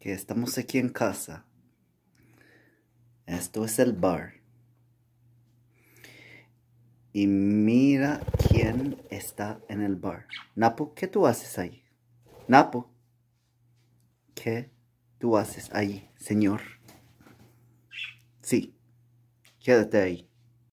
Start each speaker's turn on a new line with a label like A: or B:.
A: que estamos aquí en casa. Esto es el bar. Y mira quién está en el bar. Napo, ¿qué tú haces ahí? Napo, ¿qué tú haces ahí, señor? Sí,
B: quédate ahí.